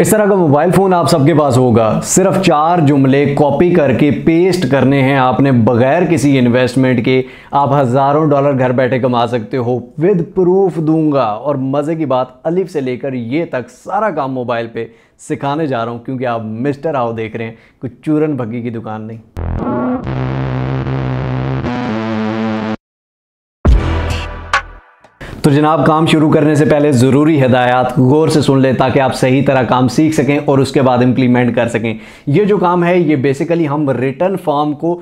इस तरह का मोबाइल फ़ोन आप सबके पास होगा सिर्फ चार जुमले कॉपी करके पेस्ट करने हैं आपने बगैर किसी इन्वेस्टमेंट के आप हज़ारों डॉलर घर बैठे कमा सकते हो विद प्रूफ दूंगा और मज़े की बात अलिफ से लेकर ये तक सारा काम मोबाइल पे सिखाने जा रहा हूँ क्योंकि आप मिस्टर आओ देख रहे हैं कुछ चूरन भग्गी की दुकान नहीं तो जनाब काम शुरू करने से पहले ज़रूरी हदायत गौर से सुन लें ताकि आप सही तरह काम सीख सकें और उसके बाद इम्प्लीमेंट कर सकें ये जो काम है ये बेसिकली हम रिटर्न फॉर्म को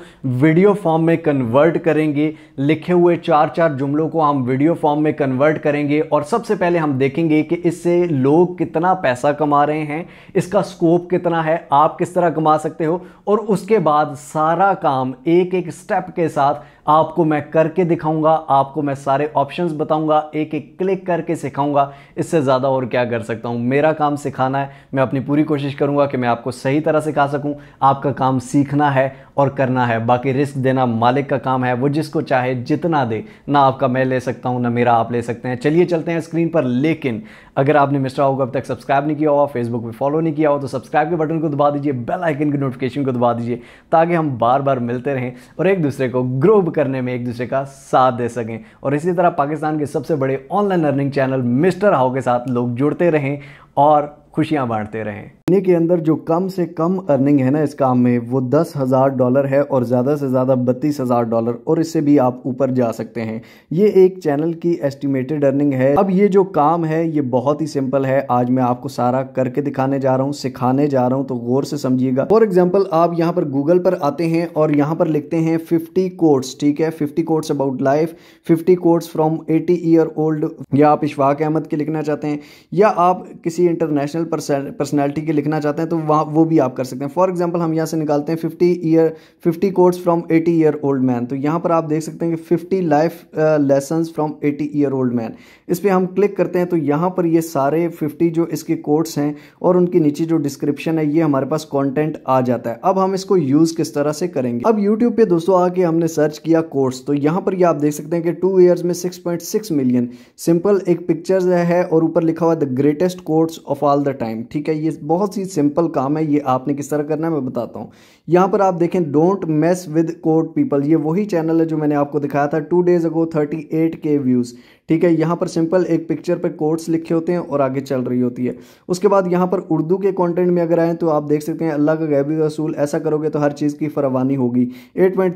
वीडियो फॉर्म में कन्वर्ट करेंगे लिखे हुए चार चार जुमलों को हम वीडियो फॉर्म में कन्वर्ट करेंगे और सबसे पहले हम देखेंगे कि इससे लोग कितना पैसा कमा रहे हैं इसका स्कोप कितना है आप किस तरह कमा सकते हो और उसके बाद सारा काम एक एक स्टेप के साथ आपको मैं करके दिखाऊंगा आपको मैं सारे ऑप्शंस बताऊंगा एक एक क्लिक करके सिखाऊंगा इससे ज़्यादा और क्या कर सकता हूँ मेरा काम सिखाना है मैं अपनी पूरी कोशिश करूँगा कि मैं आपको सही तरह सिखा सकूँ आपका काम सीखना है और करना है बाकी रिस्क देना मालिक का काम है वो जिसको चाहे जितना दे ना आपका मैं ले सकता हूँ ना मेरा आप ले सकते हैं चलिए चलते हैं स्क्रीन पर लेकिन अगर आपने मिस्टर हाउ को अब तक सब्सक्राइब नहीं किया हुआ फेसबुक पे फॉलो नहीं किया हो तो सब्सक्राइब के बटन को दबा दीजिए बेल आइकन की नोटिफिकेशन को दबा दीजिए ताकि हम बार बार मिलते रहें और एक दूसरे को ग्रो करने में एक दूसरे का साथ दे सकें और इसी तरह पाकिस्तान के सबसे बड़े online learning channel mister how के साथ लोग जुड़ते रहें और खुशियाँ बांटते रहें इन्हीं के अंदर जो कम से कम अर्निंग है ना इस काम में वो दस हज़ार डॉलर है और ज़्यादा से ज़्यादा बत्तीस हज़ार डॉलर और इससे भी आप ऊपर जा सकते हैं ये एक चैनल की एस्टिमेटेड अर्निंग है अब ये जो काम है ये बहुत ही सिंपल है आज मैं आपको सारा करके दिखाने जा रहा हूँ सिखाने जा रहा हूँ तो गौर से समझिएगा फॉर एग्जाम्पल आप यहाँ पर गूगल पर आते हैं और यहाँ पर लिखते हैं फिफ्टी कोर्ट्स ठीक है fifty quotes about life fifty quotes from eighty year old या आप इशफाक अहमद के लिखना चाहते हैं या आप किसी इंटरनेशनल पर्सनल पर्सनैलिटी के लिखना चाहते हैं तो वहाँ वो भी आप कर सकते हैं फॉर एग्जाम्पल हम यहाँ से निकालते हैं fifty year fifty quotes from eighty year old man तो यहाँ पर आप देख सकते हैं कि fifty life lesson from eighty year old man इस पर हम क्लिक करते हैं तो यहाँ पर ये सारे फिफ्टी जो इसके कोर्ट्स हैं और उनके नीचे जो डिस्क्रिप्शन है ये हमारे पास कॉन्टेंट आ जाता है अब हम इसको यूज़ किस तरह से करेंगे अब यूट्यूब पर दोस्तों आके हमने सर्च किया कोर्स तो यहाँ पर ये आप देख सकते हैं कि टू ईयर्स में six point six million simple एक पिक्चर है और ऊपर लिखा हुआ the greatest quotes of all the the time ठीक है ये बहुत ही सिंपल काम है ये आपने किस तरह करना है मैं बताता हूँ यहाँ पर आप देखें don't mess with quote people ये वही चैनल है जो मैंने आपको दिखाया था two days ago thirty eight K views ठीक है यहाँ पर सिंपल एक पिक्चर पे कोर्ट्स लिखे होते हैं और आगे चल रही होती है उसके बाद यहाँ पर उर्दू के कंटेंट में अगर आए तो आप देख सकते हैं अल्लाह का गैबी रसूल ऐसा करोगे तो हर चीज़ की फरवानी होगी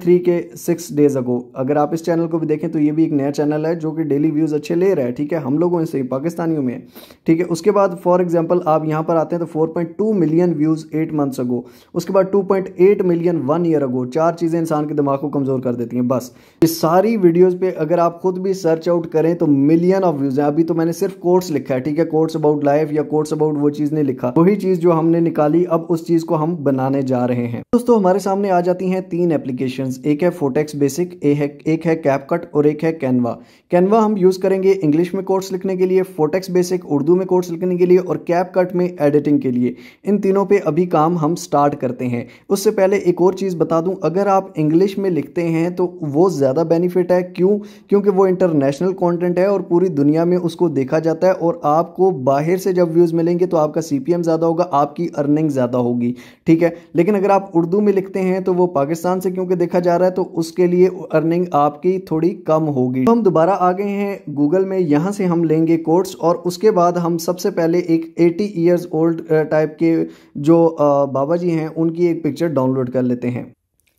थ्री के सिक्स डेज़ अगो अगर आप इस चैनल को भी देखें तो ये भी एक नया चैनल है जो कि डेली व्यूज़ अच्छे ले रहा है ठीक है हम लोगों से पाकिस्तानियों में ठीक है उसके बाद फॉर एग्जाम्पल आप यहाँ पर आते हैं तो four million views eight months ago उसके बाद two eight million one year ago चार चीज़ें इंसान के दिमाग को कमज़ोर कर देती हैं बस ये सारी वीडियोज़ पे अगर आप खुद भी सर्च आउट करें तो मिलियन ऑफ व्यूज़ हैं अभी तो मैंने सिर्फ कोर्स लिखा है ठीक है कोर्स अबाउट लाइफ या कोर्स अबाउट वो चीज़ ने लिखा वही चीज़ जो हमने निकाली अब उस चीज़ को हम बनाने जा रहे हैं दोस्तों हमारे सामने आ जाती हैं तीन एप्लीकेशन एक है फोटेक्स बेसिक एक है कैपकट और एक है कैनवा कैनवा हम यूज़ करेंगे इंग्लिश में कोर्स लिखने के लिए फोटेक्स बेसिक उर्दू में कोर्स लिखने के लिए और कैपकट में एडिटिंग के लिए इन तीनों पे अभी काम हम स्टार्ट करते हैं उससे पहले एक और चीज़ बता दूं अगर आप इंग्लिश में लिखते हैं तो वो ज़्यादा बेनिफिट है क्यों क्योंकि वो इंटरनेशनल कंटेंट है और पूरी दुनिया में उसको देखा जाता है और आपको बाहर से जब व्यूज़ मिलेंगे तो आपका सी ज़्यादा होगा आपकी अर्निंग ज़्यादा होगी ठीक है लेकिन अगर आप उर्दू में लिखते हैं तो वो पाकिस्तान से क्योंकि देखा जा रहा है तो उसके लिए अर्निंग आपकी थोड़ी कम होगी हम दोबारा आ गए हैं गूगल में यहाँ से हम लेंगे कोर्स और उसके बाद हम सबसे पहले एक एटी ईयर्स ओल्ड टाइप के जो बाबा जी हैं उनकी एक पिक्चर डाउनलोड कर लेते हैं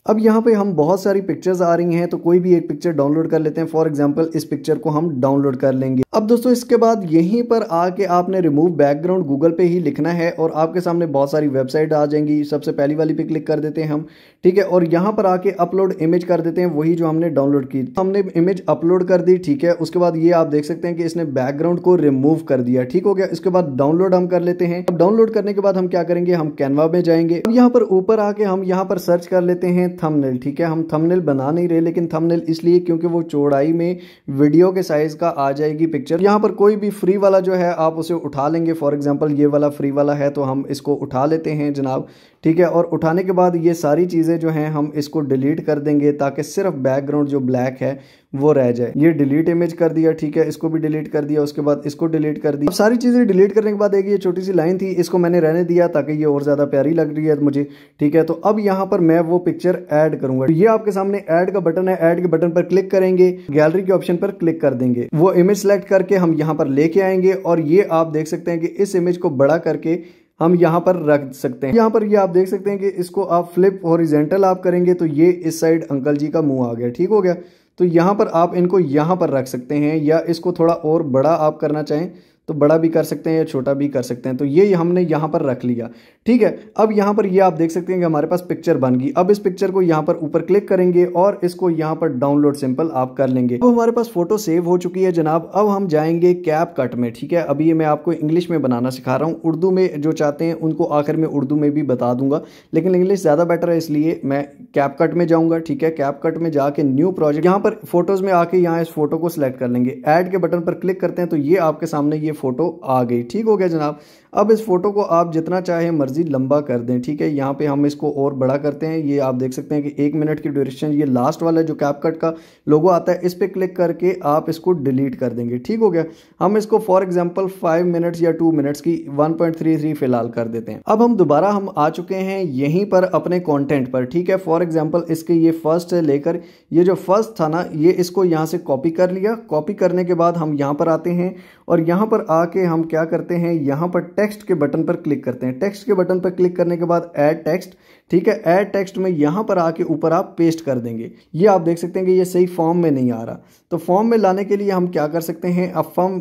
अब यहाँ पे हम बहुत सारी पिक्चर्स आ रही हैं तो कोई भी एक पिक्चर डाउनलोड कर लेते हैं फॉर एग्जाम्पल इस पिक्चर को हम डाउनलोड कर लेंगे अब दोस्तों इसके बाद यहीं पर आके आपने रिमूव बैकग्राउंड गूगल पे ही लिखना है और आपके सामने बहुत सारी वेबसाइट आ जाएंगी सबसे पहली वाली पे क्लिक कर देते हैं हम ठीक है और यहाँ पर आके अपलोड इमेज कर देते हैं वही जो हमने डाउनलोड की हमने इमेज अपलोड कर दी ठीक है उसके बाद ये आप देख सकते हैं कि इसने बैकग्राउंड को रिमूव कर दिया ठीक हो गया इसके बाद डाउनलोड हम कर लेते हैं अब डाउनलोड करने के बाद हम क्या करेंगे हम कैनवा में जाएंगे यहाँ पर ऊपर आके हम यहाँ पर सर्च कर लेते हैं थंबनेल ठीक है हम थंबनेल बना नहीं रहे लेकिन थंबनेल इसलिए क्योंकि वो चौड़ाई में वीडियो के साइज़ का आ जाएगी पिक्चर यहाँ पर कोई भी फ्री वाला जो है आप उसे उठा लेंगे फॉर एग्ज़ाम्पल ये वाला फ्री वाला है तो हम इसको उठा लेते हैं जनाब ठीक है और उठाने के बाद ये सारी चीज़ें जो हैं हम इसको डिलीट कर देंगे ताकि सिर्फ बैकग्राउंड जो ब्लैक है वो रह जाए ये डिलीट इमेज कर दिया ठीक है इसको भी डिलीट कर दिया उसके बाद इसको डिलीट कर दिया सारी चीज़ें डिलीट करने के बाद एक ये छोटी सी लाइन थी इसको मैंने रहने दिया ताकि ये और ज़्यादा प्यारी लग रही है मुझे ठीक है तो अब यहाँ पर मैं वो पिक्चर एड करूंगा तो ये आपके सामने एड का बटन है एड के बटन पर क्लिक करेंगे गैलरी के ऑप्शन पर क्लिक कर देंगे वो इमेज सेलेक्ट करके हम यहाँ पर लेके आएंगे और ये आप देख सकते हैं कि इस इमेज को बड़ा करके हम यहाँ पर रख सकते हैं यहाँ पर ये आप देख सकते हैं कि इसको आप फ्लिप हॉरिजेंटल आप करेंगे तो ये इस साइड अंकल जी का मुंह आ गया ठीक हो गया तो यहाँ पर आप इनको यहाँ पर रख सकते हैं या इसको थोड़ा और बड़ा आप करना चाहें तो बड़ा भी कर सकते हैं या छोटा भी कर सकते हैं तो ये हमने यहाँ पर रख लिया ठीक है अब यहाँ पर ये आप देख सकते हैं कि हमारे पास पिक्चर बन गई अब इस पिक्चर को यहाँ पर ऊपर क्लिक करेंगे और इसको यहाँ पर डाउनलोड सिंपल आप कर लेंगे अब हमारे पास फोटो सेव हो चुकी है जनाब अब हम जाएंगे कैप कट में ठीक है अभी ये मैं आपको इंग्लिश में बनाना सिखा रहा हूँ उर्दू में जो चाहते हैं उनको आखिर में उर्दू में भी बता दूंगा लेकिन इंग्लिश ज़्यादा बेटर है इसलिए मैं कैप कट में जाऊँगा ठीक है कैप कट में जाके न्यू प्रोजेक्ट यहाँ पर फोटोज़ में आके यहाँ इस फोटो को सिलेक्ट कर लेंगे एड के बटन पर क्लिक करते हैं तो ये आपके सामने ये फ़ोटो आ गई ठीक हो गया जनाब अब इस फ़ोटो को आप जितना चाहे मर्ज़ी लंबा कर दें ठीक है यहाँ पे हम इसको और बड़ा करते हैं ये आप देख सकते हैं कि एक मिनट की ड्यूरेशन ये लास्ट वाला जो कैप कट का लोगो आता है इस पर क्लिक करके आप इसको डिलीट कर देंगे ठीक हो गया हम इसको फॉर एग्जाम्पल फाइव मिनट्स या टू मिनट्स की वन फिलहाल कर देते हैं अब हम दोबारा हम आ चुके हैं यहीं पर अपने कॉन्टेंट पर ठीक है फॉर एग्जाम्पल इसके ये फर्स्ट लेकर ये जो फर्स्ट था ना ये इसको यहाँ से कॉपी कर लिया कॉपी करने के बाद हम यहाँ पर आते हैं और यहाँ पर आके हम क्या करते हैं यहाँ पर टेक्स्ट के बटन पर क्लिक करते हैं टेक्स्ट के बटन पर क्लिक करने के बाद ऐड टेक्स्ट ठीक है ऐड टेक्स्ट में यहाँ पर आके ऊपर आप पेस्ट कर देंगे ये आप देख सकते हैं कि ये सही फॉर्म में नहीं आ रहा तो फॉर्म में लाने के लिए हम क्या कर सकते हैं a form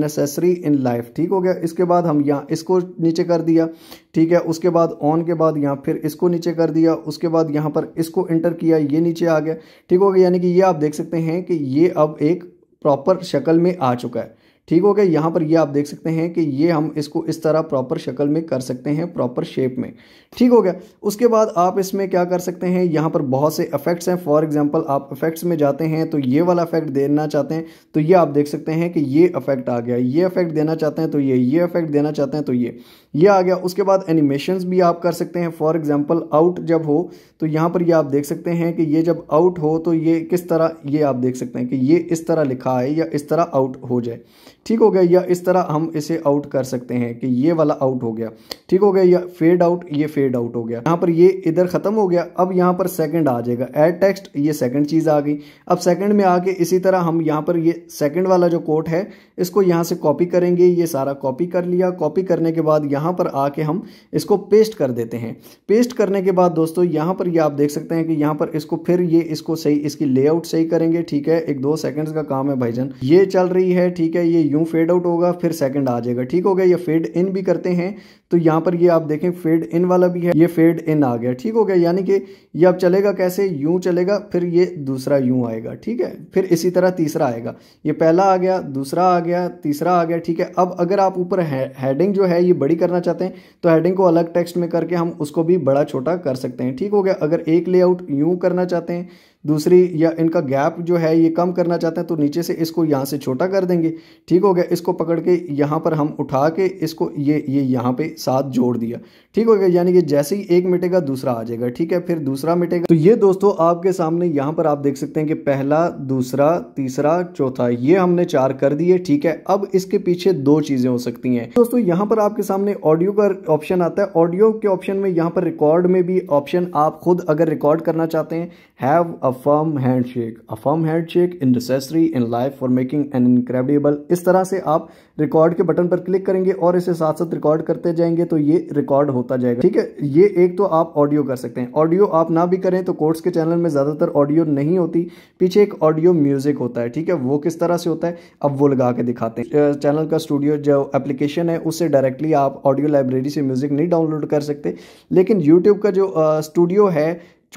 necessary in life ठीक हो गया इसके बाद हम यहाँ इसको नीचे कर दिया ठीक है उसके बाद ऑन के बाद यहाँ फिर इसको नीचे कर दिया उसके बाद यहाँ पर इसको इंटर किया ये नीचे आ गया ठीक हो गया यानी कि ये आप देख सकते हैं कि ये अब एक प्रॉपर शक्ल में आ चुका है ठीक हो गया यहाँ पर ये यह आप देख सकते हैं कि ये हम इसको इस तरह प्रॉपर शक्ल में कर सकते हैं प्रॉपर शेप में ठीक हो गया उसके बाद आप इसमें क्या कर सकते हैं यहाँ पर बहुत से इफेक्ट्स हैं फॉर एग्जांपल आप इफेक्ट्स में जाते हैं तो ये वाला इफेक्ट देना चाहते हैं तो ये आप देख सकते हैं कि ये अफेक्ट आ गया ये इफेक्ट देना चाहते हैं तो ये ये अफेक्ट देना चाहते हैं तो ये ये आ गया उसके बाद एनिमेशन भी आप कर सकते हैं फॉर एग्जाम्पल आउट जब हो तो यहाँ पर ये आप देख सकते हैं कि ये जब आउट हो तो ये किस तरह ये आप देख सकते हैं कि ये इस तरह लिखा है या इस तरह आउट हो जाए ठीक हो गया या इस तरह हम इसे आउट कर सकते हैं कि ये वाला आउट हो गया ठीक हो गया या फेड आउट ये फेड आउट हो गया यहाँ पर ये इधर ख़त्म हो गया अब यहाँ पर सेकंड आ जाएगा एड टेक्स्ट ये सेकंड चीज़ आ गई अब सेकंड में आके इसी तरह हम यहाँ पर ये सेकंड वाला जो कोट है इसको यहाँ से कॉपी करेंगे ये सारा कॉपी कर लिया कॉपी करने के बाद यहाँ पर आके हम इसको पेस्ट कर देते हैं पेस्ट करने के बाद दोस्तों यहाँ पर ये आप देख सकते हैं कि यहाँ पर इसको फिर ये इसको सही इसकी लेआउट सही करेंगे ठीक है एक दो सेकंड्स का काम है भाईजन ये चल रही है ठीक है ये यूँ फेड आउट होगा फिर सेकंड आ जाएगा ठीक हो गया ये फेड इन भी करते हैं तो यहाँ पर ये आप देखें फेड इन वाला भी है ये फेड इन आ गया ठीक हो गया यानी कि ये अब चलेगा कैसे यूँ चलेगा फिर ये दूसरा यूँ आएगा ठीक है फिर इसी तरह तीसरा आएगा ये पहला आ गया दूसरा आ गया तीसरा आ गया ठीक है अब अगर आप ऊपर हैडिंग जो है ये बड़ी करना चाहते हैं तो हैडिंग को अलग टेक्स्ट में करके हम उसको भी बड़ा छोटा कर सकते हैं ठीक हो गया अगर एक लेआउट यूँ करना चाहते हैं दूसरी या इनका गैप जो है ये कम करना चाहते हैं तो नीचे से इसको यहाँ से छोटा कर देंगे ठीक हो गया इसको पकड़ के यहाँ पर हम उठा के इसको ये ये यहाँ पे साथ जोड़ दिया ठीक हो गया यानी कि जैसे ही एक मिटेगा दूसरा आ जाएगा ठीक है फिर दूसरा मिटेगा तो ये दोस्तों आपके सामने यहाँ पर आप देख सकते हैं कि पहला दूसरा तीसरा चौथा ये हमने चार कर दिए ठीक है अब इसके पीछे दो चीज़ें हो सकती हैं दोस्तों यहाँ पर आपके सामने ऑडियो का ऑप्शन आता है ऑडियो के ऑप्शन में यहाँ पर रिकॉर्ड में भी ऑप्शन आप खुद अगर रिकॉर्ड करना चाहते हैं have firm hand shake a firm shake in necessary in life for making an incredible इस तरह से आप रिकॉर्ड के बटन पर क्लिक करेंगे और इसे साथ साथ रिकॉर्ड करते जाएंगे तो ये रिकॉर्ड होता जाएगा ठीक है ये एक तो आप ऑडियो कर सकते हैं ऑडियो आप ना भी करें तो कोर्ट्स के चैनल में ज़्यादातर ऑडियो नहीं होती पीछे एक ऑडियो म्यूज़िक होता है ठीक है वो किस तरह से होता है अब वो लगा के दिखाते हैं चैनल का स्टूडियो जो एप्लीकेशन है उससे डायरेक्टली आप ऑडियो लाइब्रेरी से म्यूज़िक नहीं डाउनलोड कर सकते लेकिन यूट्यूब का जो स्टूडियो है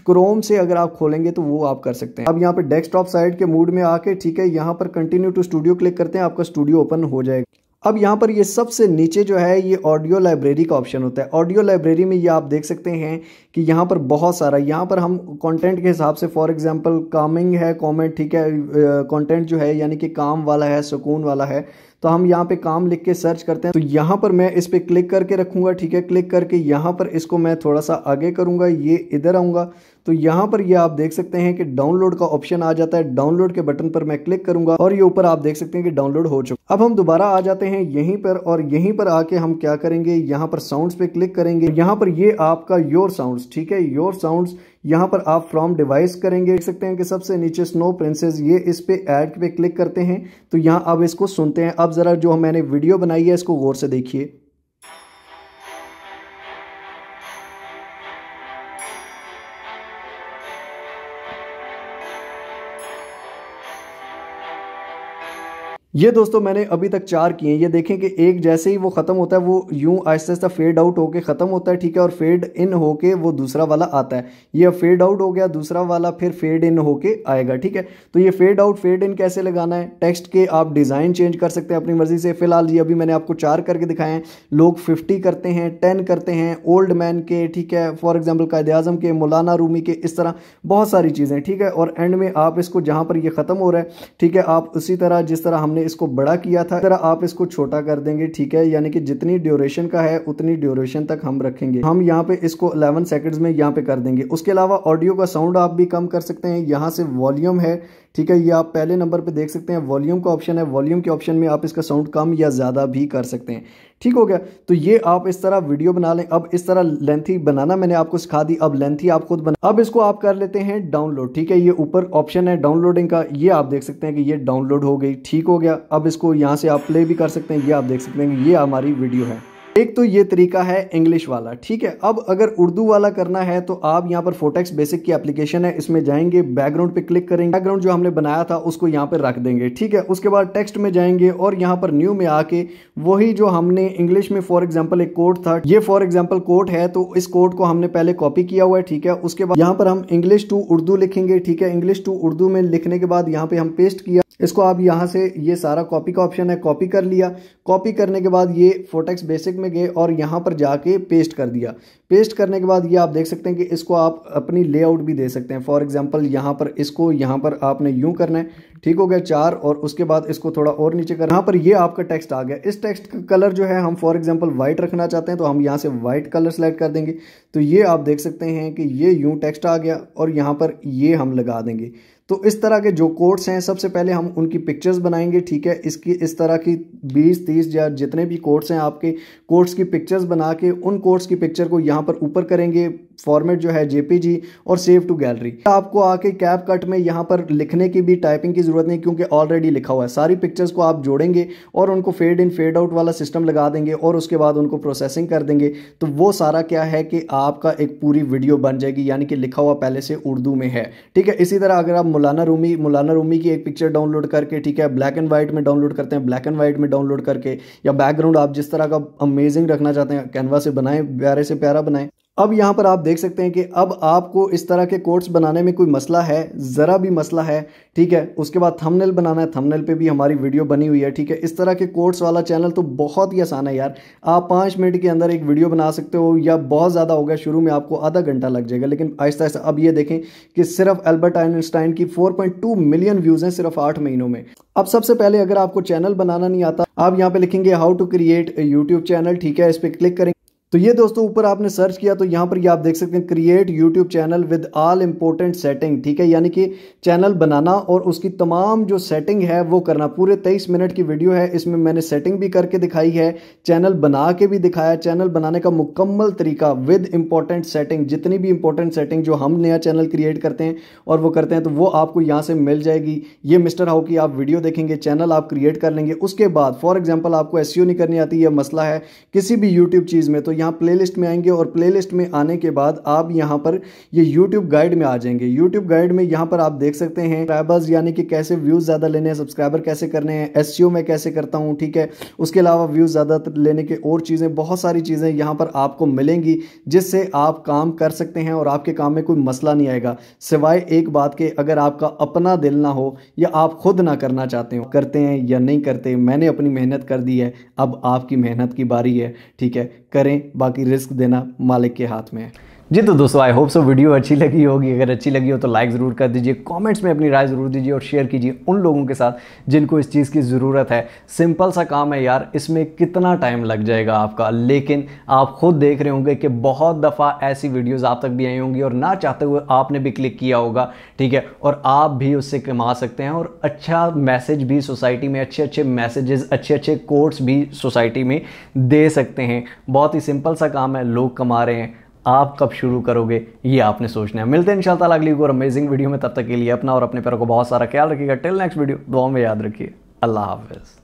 क्रोम से अगर आप खोलेंगे तो वो आप कर सकते हैं अब यहाँ पर डेस्कटॉप साइड के मूड में आके ठीक है यहाँ पर कंटिन्यू टू स्टूडियो क्लिक करते हैं आपका स्टूडियो ओपन हो जाएगा अब यहाँ पर ये सबसे नीचे जो है ये ऑडियो लाइब्रेरी का ऑप्शन होता है ऑडियो लाइब्रेरी में ये आप देख सकते हैं कि यहाँ पर बहुत सारा यहाँ पर हम कंटेंट के हिसाब से फॉर एग्जांपल कामिंग है कमेंट ठीक है कंटेंट जो है यानी कि काम वाला है सुकून वाला है तो हम यहाँ पे काम लिख के सर्च करते हैं तो यहाँ पर मैं इस पर क्लिक करके रखूँगा ठीक है क्लिक करके यहाँ पर इसको मैं थोड़ा सा आगे करूँगा ये इधर आऊँगा तो यहाँ पर ये आप देख सकते हैं कि डाउनलोड का ऑप्शन आ जाता है डाउनलोड के बटन पर मैं क्लिक करूंगा और ये ऊपर आप देख सकते हैं कि डाउनलोड हो चुका अब हम दोबारा आ जाते हैं यहीं पर और यहीं पर आके हम क्या करेंगे यहाँ पर साउंड्स पे क्लिक करेंगे यहाँ पर ये आपका योर साउंड्स ठीक है योर साउंड्स यहाँ पर आप फ्रॉम डिवाइस करेंगे देख सकते हैं कि सबसे नीचे स्नो प्रिंसेस ये इस पे ऐड पे क्लिक करते हैं तो यहाँ अब इसको सुनते हैं अब ज़रा जो मैंने वीडियो बनाई है इसको गौर से देखिए ये दोस्तों मैंने अभी तक चार किए ये देखें कि एक जैसे ही वो ख़त्म होता है वो यूं आहिस्ता आहिस्ता फेड आउट होके ख़त्म होता है ठीक है और फेड इन होके वो दूसरा वाला आता है ये अब फेड आउट हो गया दूसरा वाला फिर फेड इन होके आएगा ठीक है तो ये फेड आउट फेड इन कैसे लगाना है टेक्स्ट के आप डिज़ाइन चेंज कर सकते हैं अपनी मर्ज़ी से फिलहाल ये अभी मैंने आपको चार करके दिखाए हैं लोग फिफ्टी करते हैं टेन करते हैं ओल्ड मैन के ठीक है फॉर एग्जाम्पल कायद अजम के मौलाना रूमी के इस तरह बहुत सारी चीज़ें ठीक है और एंड में आप इसको जहाँ पर यह ख़त्म हो रहा है ठीक है आप उसी तरह जिस तरह हमने हमने इसको बड़ा किया था तरह आप इसको छोटा कर देंगे ठीक है यानी कि जितनी ड्यूरेशन का है उतनी ड्यूरेशन तक हम रखेंगे हम यहाँ पे इसको 11 सेकंड्स में यहाँ पे कर देंगे उसके अलावा ऑडियो का साउंड आप भी कम कर सकते हैं यहाँ से वॉल्यूम है ठीक है ये आप पहले नंबर पर देख सकते हैं वॉल्यूम का ऑप्शन है वॉल्यूम के ऑप्शन में आप इसका साउंड कम या ज़्यादा भी कर सकते हैं ठीक हो गया तो ये आप इस तरह वीडियो बना लें अब इस तरह लेंथी बनाना मैंने आपको सिखा दी अब लेंथी आप खुद बना अब इसको आप कर लेते हैं डाउनलोड ठीक है ये ऊपर ऑप्शन है डाउनलोडिंग का ये आप देख सकते हैं कि ये डाउनलोड हो गई ठीक हो गया अब इसको यहाँ से आप प्ले भी कर सकते हैं ये आप देख सकते हैं कि ये हमारी वीडियो है एक तो ये तरीका है इंग्लिश वाला ठीक है अब अगर उर्दू वाला करना है तो आप यहाँ पर फोटेक्स बेसिक की एप्लीकेशन है इसमें जाएंगे बैकग्राउंड पे क्लिक करेंगे बैकग्राउंड जो हमने बनाया था उसको यहाँ पर रख देंगे ठीक है उसके बाद टेक्स्ट में जाएंगे और यहाँ पर न्यू में आके वही जो हमने इंग्लिश में फॉर एग्जाम्पल एक कोड था ये फॉर एग्जाम्पल कोड है तो इस कोड को हमने पहले कॉपी किया हुआ है ठीक है उसके बाद यहाँ पर हम इंग्लिश टू उर्दू लिखेंगे ठीक है इंग्लिश टू उर्दू में लिखने के बाद यहाँ पे हम पेस्ट किया इसको आप यहाँ से ये सारा कॉपी का ऑप्शन है कॉपी कर लिया कॉपी करने के बाद ये फोटेक्स बेसिक में गए और यहाँ पर जाके पेस्ट कर दिया पेस्ट करने के बाद ये आप देख सकते हैं कि इसको आप अपनी लेआउट भी दे सकते हैं फॉर एग्जांपल यहाँ पर इसको यहाँ पर आपने यूँ करना है ठीक हो गया चार और उसके बाद इसको थोड़ा और नीचे कर यहाँ पर ये आपका टेक्स्ट आ गया इस टेक्स्ट का कलर जो है हम फॉर एग्जाम्पल वाइट रखना चाहते हैं तो हम यहाँ से वाइट कलर सेलेक्ट कर देंगे तो ये आप देख सकते हैं कि ये यूँ टेक्स्ट आ गया और यहाँ पर ये हम लगा देंगे तो इस तरह के जो कोर्ट्स हैं सबसे पहले हम उनकी पिक्चर्स बनाएंगे ठीक है इसकी इस तरह की 20 30 या जितने भी कोर्ट्स हैं आपके कोर्ट्स की पिक्चर्स बना के उन कोर्ट्स की पिक्चर को यहाँ पर ऊपर करेंगे फॉर्मेट जो है जेपीजी और सेव टू गैलरी आपको आके कैप कट में यहाँ पर लिखने की भी टाइपिंग की ज़रूरत नहीं क्योंकि ऑलरेडी लिखा हुआ है सारी पिक्चर्स को आप जोड़ेंगे और उनको फेड इन फेड आउट वाला सिस्टम लगा देंगे और उसके बाद उनको प्रोसेसिंग कर देंगे तो वो सारा क्या है कि आपका एक पूरी वीडियो बन जाएगी यानी कि लिखा हुआ पहले से उर्दू में है ठीक है इसी तरह अगर आप मौलाना रूमी मौलाना रूमी की एक पिक्चर डाउनलोड करके ठीक है ब्लैक एंड वाइट में डाउनलोड करते हैं ब्लैक एंड वाइट में डाउनलोड करके या बैकग्राउंड आप जिस तरह का अमेजिंग रखना चाहते हैं कैनवा से बनाएं प्यारे से प्यारा बनाएं अब यहाँ पर आप देख सकते हैं कि अब आपको इस तरह के कोर्ट्स बनाने में कोई मसला है ज़रा भी मसला है ठीक है उसके बाद थंबनेल बनाना है थंबनेल पे भी हमारी वीडियो बनी हुई है ठीक है इस तरह के कोर्ट्स वाला चैनल तो बहुत ही आसान है यार आप पाँच मिनट के अंदर एक वीडियो बना सकते हो या बहुत ज़्यादा हो गया शुरू में आपको आधा घंटा लग जाएगा लेकिन आहिस्ता आहिस्ता अब ये देखें कि सिर्फ अल्बर्ट आइनस्टाइन की फोर मिलियन व्यूज़ हैं सिर्फ आठ महीनों में अब सबसे पहले अगर आपको चैनल बनाना नहीं आता आप यहाँ पर लिखेंगे how to create YouTube channel ठीक है इस पर क्लिक करेंगे तो ये दोस्तों ऊपर आपने सर्च किया तो यहाँ पर ये आप देख सकते हैं create YouTube channel with all important setting ठीक है यानी कि चैनल बनाना और उसकी तमाम जो सेटिंग है वो करना पूरे 23 मिनट की वीडियो है इसमें मैंने सेटिंग भी करके दिखाई है चैनल बना के भी दिखाया चैनल बनाने का मुकम्मल तरीका विद इम्पोर्टेंट सेटिंग जितनी भी इंपॉर्टेंट सेटिंग जो हम नया चैनल क्रिएट करते हैं और वो करते हैं तो वो आपको यहाँ से मिल जाएगी ये मिस्टर हाउ की आप वीडियो देखेंगे चैनल आप क्रिएट कर लेंगे उसके बाद फॉर एग्जाम्पल आपको एस नहीं करनी आती यह मसला है किसी भी यूट्यूब चीज़ में तो यहाँ प्लेलिस्ट में आएंगे और प्लेलिस्ट में आने के बाद आप यहाँ पर ये यूट्यूब गाइड में आ जाएंगे यूट्यूब गाइड में यहाँ पर आप देख सकते हैं सब्सक्राइबर्स यानी कि कैसे व्यूज़ ज़्यादा लेने हैं सब्सक्राइबर कैसे करने हैं एस e मैं कैसे करता हूँ ठीक है उसके अलावा व्यूज़ ज़्यादा लेने के और चीज़ें बहुत सारी चीज़ें यहाँ पर आपको मिलेंगी जिससे आप काम कर सकते हैं और आपके काम में कोई मसला नहीं आएगा सिवाय एक बात के अगर आपका अपना दिल ना हो या आप खुद ना करना चाहते हो करते हैं या नहीं करते मैंने अपनी मेहनत कर दी है अब आपकी मेहनत की बारी है ठीक है करें बाकी रिस्क देना मालिक के हाथ में है जी तो दोस्तों आई होप सो वीडियो अच्छी लगी होगी अगर अच्छी लगी हो तो लाइक ज़रूर कर दीजिए कमेंट्स में अपनी राय ज़रूर दीजिए और शेयर कीजिए उन लोगों के साथ जिनको इस चीज़ की ज़रूरत है सिंपल सा काम है यार इसमें कितना टाइम लग जाएगा आपका लेकिन आप खुद देख रहे होंगे कि बहुत दफ़ा ऐसी वीडियोज़ आप तक भी आई होंगी और ना चाहते हुए आपने भी क्लिक किया होगा ठीक है और आप भी उससे कमा सकते हैं और अच्छा मैसेज भी सोसाइटी में अच्छे अच्छे मैसेजेस अच्छे अच्छे कोर्ट्स भी सोसाइटी में दे सकते हैं बहुत ही सिंपल सा काम है लोग कमा रहे हैं आप कब शुरू करोगे ये आपने सोचना है मिलते हैं इंशाल्लाह अगली और अमेजिंग वीडियो में तब तक के लिए अपना और अपने पैरों को बहुत सारा ख्याल रखिएगा टिल नेक्स्ट वीडियो दो में याद रखिए अल्लाह हाफिज़